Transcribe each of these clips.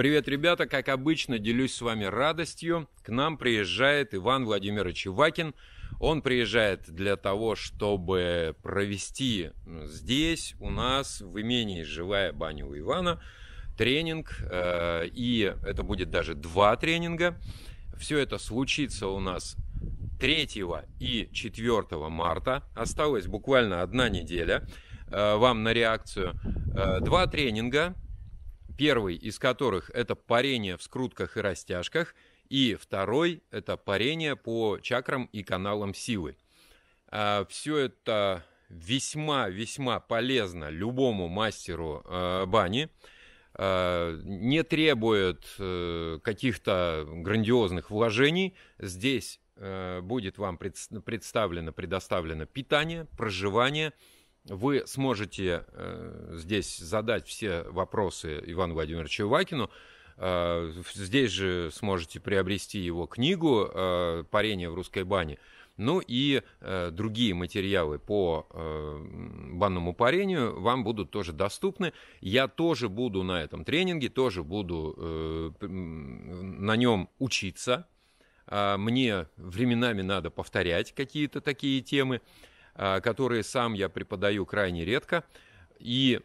Привет, ребята! Как обычно, делюсь с вами радостью. К нам приезжает Иван Владимирович Ивакин. Он приезжает для того, чтобы провести здесь у нас в имении «Живая баня у Ивана» тренинг, э, и это будет даже два тренинга. Все это случится у нас 3 и 4 марта. Осталась буквально одна неделя э, вам на реакцию. Э, два тренинга Первый из которых это парение в скрутках и растяжках, и второй это парение по чакрам и каналам силы. А, все это весьма-весьма полезно любому мастеру э, бани, э, не требует э, каких-то грандиозных вложений. Здесь э, будет вам пред, представлено, предоставлено питание, проживание – вы сможете э, здесь задать все вопросы Ивану Владимировичу Ивакину. Э, здесь же сможете приобрести его книгу э, «Парение в русской бане». Ну и э, другие материалы по э, банному парению вам будут тоже доступны. Я тоже буду на этом тренинге, тоже буду э, на нем учиться. Э, мне временами надо повторять какие-то такие темы. А, которые сам я преподаю крайне редко. И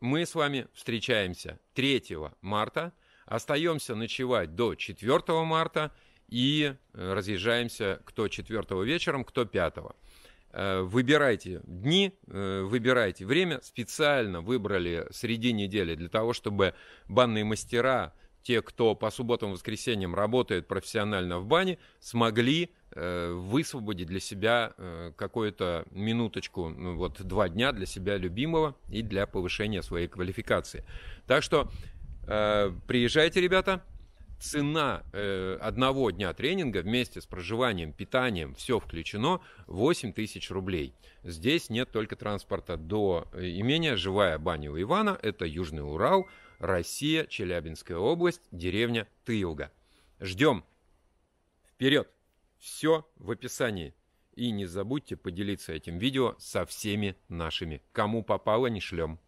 мы с вами встречаемся 3 марта, остаемся ночевать до 4 марта и э, разъезжаемся кто 4 вечером, кто 5. Э, выбирайте дни, э, выбирайте время. Специально выбрали среди недели для того, чтобы банные мастера, те, кто по субботам и воскресеньям работает профессионально в бане, смогли Э, высвободить для себя э, какую-то минуточку, ну вот два дня для себя любимого и для повышения своей квалификации. Так что э, приезжайте, ребята. Цена одного дня тренинга вместе с проживанием, питанием, все включено, 8 тысяч рублей. Здесь нет только транспорта до имения «Живая баня у Ивана», это Южный Урал, Россия, Челябинская область, деревня Тылга. Ждем! Вперед! Все в описании. И не забудьте поделиться этим видео со всеми нашими. Кому попало, не шлем.